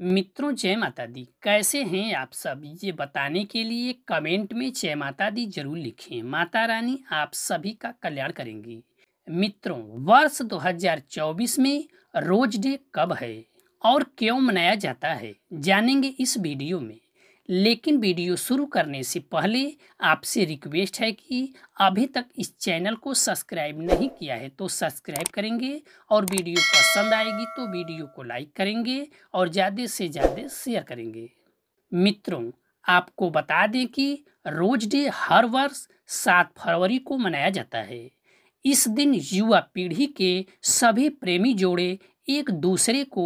मित्रों जय माता दी कैसे हैं आप सब ये बताने के लिए कमेंट में जय माता दी जरूर लिखें माता रानी आप सभी का कल्याण करेंगी मित्रों वर्ष 2024 में रोज डे कब है और क्यों मनाया जाता है जानेंगे इस वीडियो में लेकिन वीडियो शुरू करने से पहले आपसे रिक्वेस्ट है कि अभी तक इस चैनल को सब्सक्राइब नहीं किया है तो सब्सक्राइब करेंगे और वीडियो पसंद आएगी तो वीडियो को लाइक करेंगे और ज़्यादा से ज़्यादा शेयर करेंगे मित्रों आपको बता दें कि रोज डे हर वर्ष सात फरवरी को मनाया जाता है इस दिन युवा पीढ़ी के सभी प्रेमी जोड़े एक दूसरे को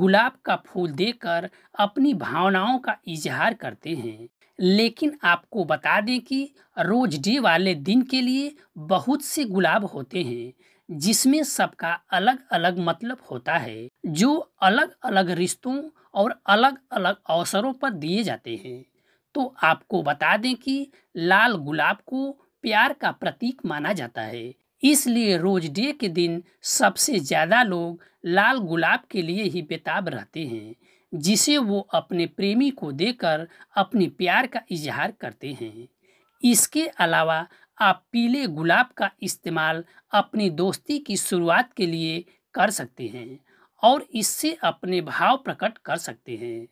गुलाब का फूल देकर अपनी भावनाओं का इजहार करते हैं लेकिन आपको बता दें कि रोज डे वाले दिन के लिए बहुत से गुलाब होते हैं जिसमें सबका अलग अलग मतलब होता है जो अलग अलग रिश्तों और अलग अलग अवसरों पर दिए जाते हैं तो आपको बता दें कि लाल गुलाब को प्यार का प्रतीक माना जाता है इसलिए रोज डे के दिन सबसे ज़्यादा लोग लाल गुलाब के लिए ही बेताब रहते हैं जिसे वो अपने प्रेमी को देकर अपने प्यार का इजहार करते हैं इसके अलावा आप पीले गुलाब का इस्तेमाल अपनी दोस्ती की शुरुआत के लिए कर सकते हैं और इससे अपने भाव प्रकट कर सकते हैं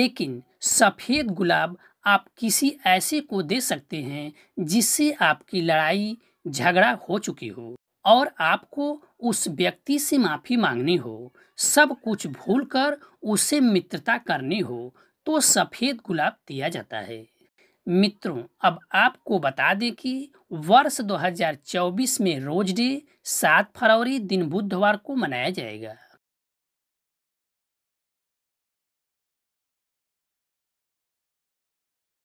लेकिन सफ़ेद गुलाब आप किसी ऐसे को दे सकते हैं जिससे आपकी लड़ाई झगड़ा हो चुकी हो और आपको उस व्यक्ति से माफ़ी मांगनी हो सब कुछ भूलकर उसे मित्रता करनी हो तो सफ़ेद गुलाब दिया जाता है मित्रों अब आपको बता दें कि वर्ष 2024 में रोज डे सात फरवरी दिन बुधवार को मनाया जाएगा